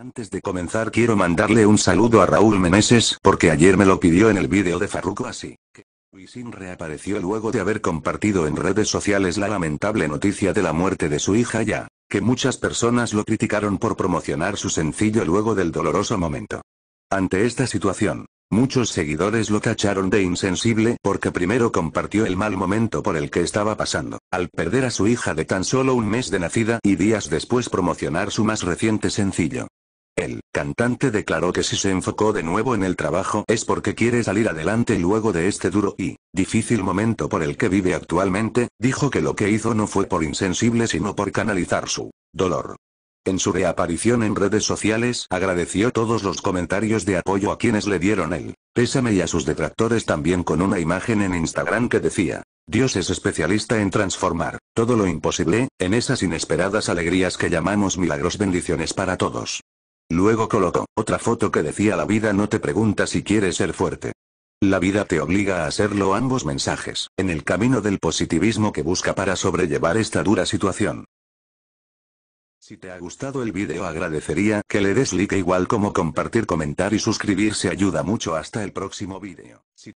Antes de comenzar quiero mandarle un saludo a Raúl Meneses porque ayer me lo pidió en el vídeo de Farruko así que... Wisin reapareció luego de haber compartido en redes sociales la lamentable noticia de la muerte de su hija ya, que muchas personas lo criticaron por promocionar su sencillo luego del doloroso momento. Ante esta situación, muchos seguidores lo tacharon de insensible porque primero compartió el mal momento por el que estaba pasando, al perder a su hija de tan solo un mes de nacida y días después promocionar su más reciente sencillo. El cantante declaró que si se enfocó de nuevo en el trabajo es porque quiere salir adelante luego de este duro y difícil momento por el que vive actualmente, dijo que lo que hizo no fue por insensible sino por canalizar su dolor. En su reaparición en redes sociales agradeció todos los comentarios de apoyo a quienes le dieron el pésame y a sus detractores también con una imagen en Instagram que decía, Dios es especialista en transformar todo lo imposible, en esas inesperadas alegrías que llamamos milagros bendiciones para todos. Luego colocó otra foto que decía la vida no te pregunta si quieres ser fuerte. La vida te obliga a hacerlo ambos mensajes, en el camino del positivismo que busca para sobrellevar esta dura situación. Si te ha gustado el video agradecería que le des like igual como compartir comentar y suscribirse ayuda mucho hasta el próximo video.